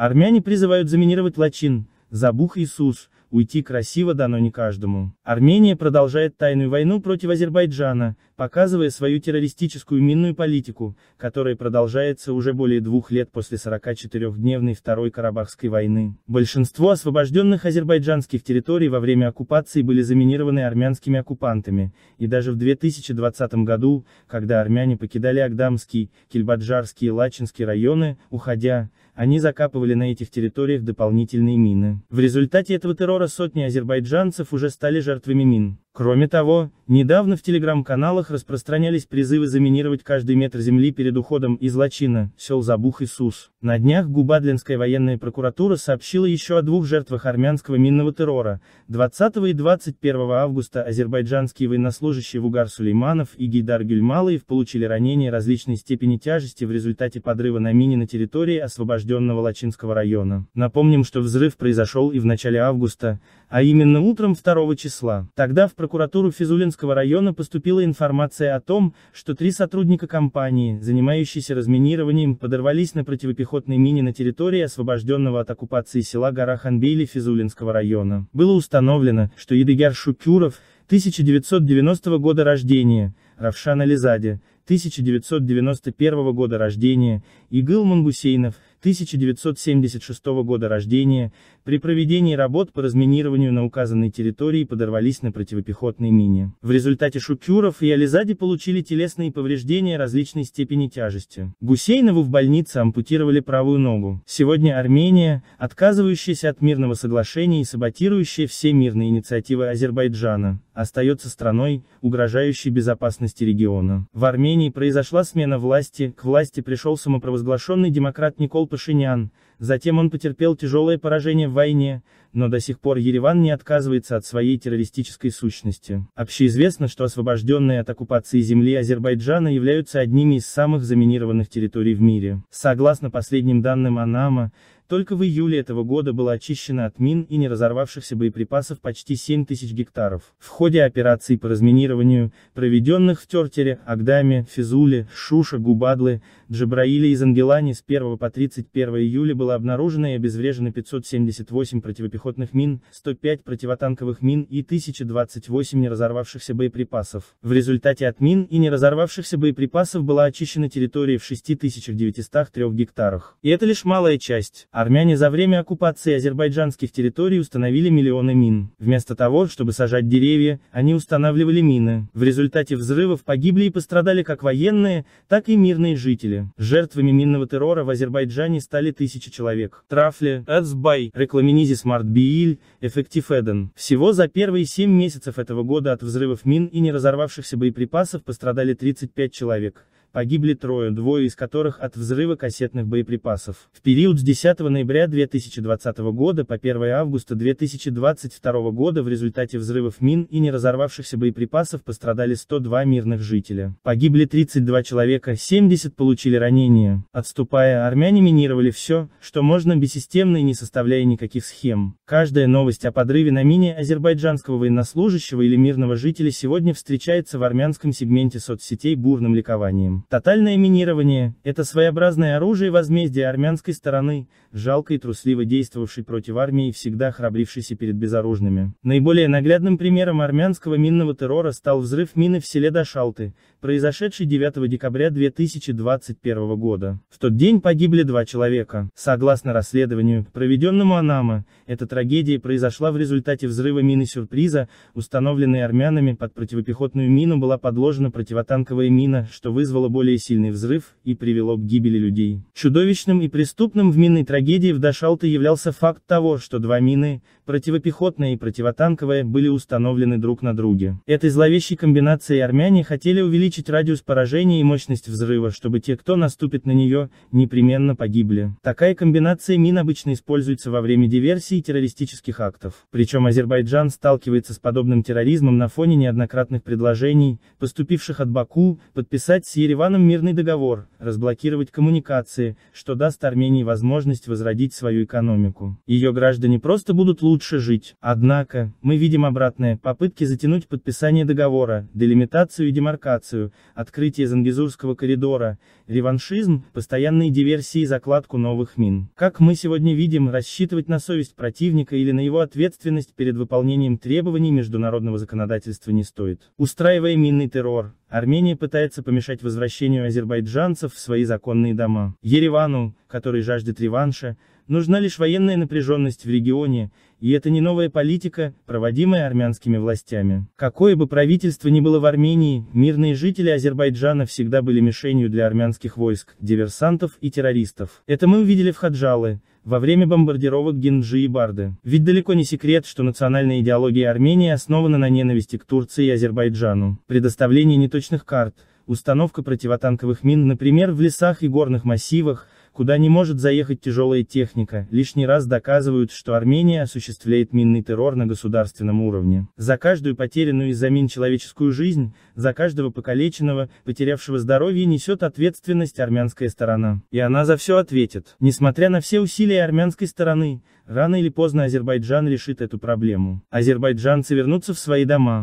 Армяне призывают заминировать Лачин, Забух Иисус, уйти красиво дано не каждому. Армения продолжает тайную войну против Азербайджана, показывая свою террористическую минную политику, которая продолжается уже более двух лет после 44-дневной Второй Карабахской войны. Большинство освобожденных азербайджанских территорий во время оккупации были заминированы армянскими оккупантами, и даже в 2020 году, когда армяне покидали Агдамский, Кильбаджарский и Лачинский районы, уходя, они закапывали на этих территориях дополнительные мины. В результате этого террора сотни азербайджанцев уже стали жертвами мин. Кроме того, недавно в телеграм-каналах распространялись призывы заминировать каждый метр земли перед уходом из Лачина, сел Забух Иисус. На днях Губадлинская военная прокуратура сообщила еще о двух жертвах армянского минного террора. 20 и 21 августа азербайджанские военнослужащие Вугар Сулейманов и Гейдар Гюльмалаев получили ранения различной степени тяжести в результате подрыва на мине на территории освобожденного Лачинского района. Напомним, что взрыв произошел и в начале августа, а именно утром 2 числа. Тогда в прокуратуру Физулинского района поступила информация о том, что три сотрудника компании, занимающиеся разминированием, подорвались на противопехотной мине на территории освобожденного от оккупации села Гора Ханбейли Физулинского района. Было установлено, что Едыгяр Шукюров, 1990 года рождения, Равшан Ализаде, 1991 года рождения, и Гылман Гусейнов, 1976 года рождения, при проведении работ по разминированию на указанной территории подорвались на противопехотной мине. В результате Шукюров и Ализади получили телесные повреждения различной степени тяжести. Гусейнову в больнице ампутировали правую ногу. Сегодня Армения, отказывающаяся от мирного соглашения и саботирующая все мирные инициативы Азербайджана, остается страной, угрожающей безопасности региона. В Армении произошла смена власти, к власти пришел самопровозглашенный демократ Никол Пашинян, затем он потерпел тяжелое поражение в войне, но до сих пор Ереван не отказывается от своей террористической сущности. Общеизвестно, что освобожденные от оккупации земли Азербайджана являются одними из самых заминированных территорий в мире. Согласно последним данным Анама, только в июле этого года было очищено от мин и не разорвавшихся боеприпасов почти 7 тысяч гектаров. В ходе операций по разминированию, проведенных в Тертере, Агдаме, Физуле, Шуша, Губадлы, Джабраиле и Зангелане с 1 по 31 июля было обнаружено и обезврежено 578 противопехотных мин, 105 противотанковых мин и 1028 не разорвавшихся боеприпасов. В результате от мин и не разорвавшихся боеприпасов была очищена территория в 6903 гектарах. И это лишь малая часть. Армяне за время оккупации азербайджанских территорий установили миллионы мин. Вместо того, чтобы сажать деревья, они устанавливали мины. В результате взрывов погибли и пострадали как военные, так и мирные жители. Жертвами минного террора в Азербайджане стали тысячи человек. Трафле, Эцбай, Рекламинизи Смарт Бииль, Эффектив Эден. Всего за первые семь месяцев этого года от взрывов мин и не разорвавшихся боеприпасов пострадали 35 человек погибли трое, двое из которых от взрыва кассетных боеприпасов. В период с 10 ноября 2020 года по 1 августа 2022 года в результате взрывов мин и не разорвавшихся боеприпасов пострадали 102 мирных жителя. Погибли 32 человека, 70 получили ранения. Отступая, армяне минировали все, что можно бессистемно и не составляя никаких схем. Каждая новость о подрыве на мине азербайджанского военнослужащего или мирного жителя сегодня встречается в армянском сегменте соцсетей бурным ликованием. Тотальное минирование – это своеобразное оружие возмездия армянской стороны, жалко и трусливо действовавшей против армии и всегда храбрившейся перед безоружными. Наиболее наглядным примером армянского минного террора стал взрыв мины в селе Дашалты, произошедший 9 декабря 2021 года. В тот день погибли два человека. Согласно расследованию, проведенному Анама, эта трагедия произошла в результате взрыва мины сюрприза, установленной армянами под противопехотную мину была подложена противотанковая мина, что вызвало вызвало более сильный взрыв и привело к гибели людей. Чудовищным и преступным в минной трагедии в Дашалте являлся факт того, что два мины, противопехотная и противотанковая, были установлены друг на друге. Этой зловещей комбинацией армяне хотели увеличить радиус поражения и мощность взрыва, чтобы те, кто наступит на нее, непременно погибли. Такая комбинация мин обычно используется во время диверсий и террористических актов. Причем Азербайджан сталкивается с подобным терроризмом на фоне неоднократных предложений, поступивших от Баку, подписать с Ереваном Ереваном мирный договор, разблокировать коммуникации, что даст Армении возможность возродить свою экономику. Ее граждане просто будут лучше жить. Однако, мы видим обратное, попытки затянуть подписание договора, делимитацию и демаркацию, открытие Зангизурского коридора, реваншизм, постоянные диверсии и закладку новых мин. Как мы сегодня видим, рассчитывать на совесть противника или на его ответственность перед выполнением требований международного законодательства не стоит. Устраивая минный террор, Армения пытается помешать возвращению азербайджанцев в свои законные дома. Еревану, который жаждет реванша, нужна лишь военная напряженность в регионе, и это не новая политика, проводимая армянскими властями. Какое бы правительство ни было в Армении, мирные жители Азербайджана всегда были мишенью для армянских войск, диверсантов и террористов. Это мы увидели в Хаджалы, во время бомбардировок Генджи и Барды. Ведь далеко не секрет, что национальная идеология Армении основана на ненависти к Турции и Азербайджану. Предоставление неточных карт, установка противотанковых мин, например, в лесах и горных массивах – куда не может заехать тяжелая техника, лишний раз доказывают, что Армения осуществляет минный террор на государственном уровне. За каждую потерянную из-за мин человеческую жизнь, за каждого покалеченного, потерявшего здоровье несет ответственность армянская сторона. И она за все ответит. Несмотря на все усилия армянской стороны, рано или поздно Азербайджан решит эту проблему. Азербайджанцы вернутся в свои дома.